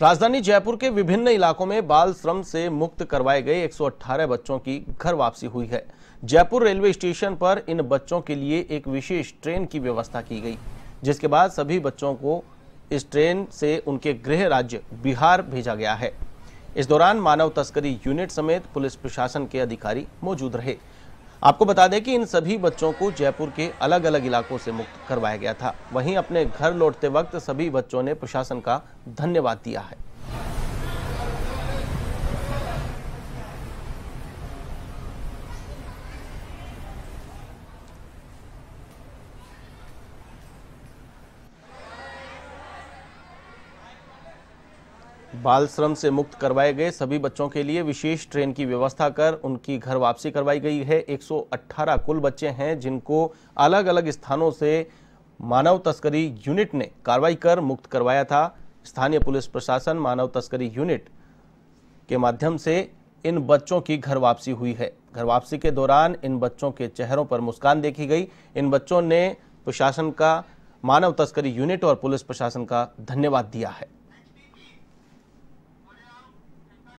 राजधानी जयपुर के विभिन्न इलाकों में बाल श्रम से मुक्त करवाए गए 118 बच्चों की घर वापसी हुई है जयपुर रेलवे स्टेशन पर इन बच्चों के लिए एक विशेष ट्रेन की व्यवस्था की गई जिसके बाद सभी बच्चों को इस ट्रेन से उनके गृह राज्य बिहार भेजा गया है इस दौरान मानव तस्करी यूनिट समेत पुलिस प्रशासन के अधिकारी मौजूद रहे आपको बता दें कि इन सभी बच्चों को जयपुर के अलग अलग इलाकों से मुक्त करवाया गया था वहीं अपने घर लौटते वक्त सभी बच्चों ने प्रशासन का धन्यवाद दिया है बाल श्रम से मुक्त करवाए गए सभी बच्चों के लिए विशेष ट्रेन की व्यवस्था कर उनकी घर वापसी करवाई गई है 118 कुल बच्चे हैं जिनको अलग अलग स्थानों से मानव तस्करी यूनिट ने कार्रवाई कर मुक्त करवाया था स्थानीय पुलिस प्रशासन मानव तस्करी यूनिट के माध्यम से इन बच्चों की घर वापसी हुई है घर वापसी के दौरान इन बच्चों के चेहरों पर मुस्कान देखी गई इन बच्चों ने प्रशासन का मानव तस्करी यूनिट और पुलिस प्रशासन का धन्यवाद दिया है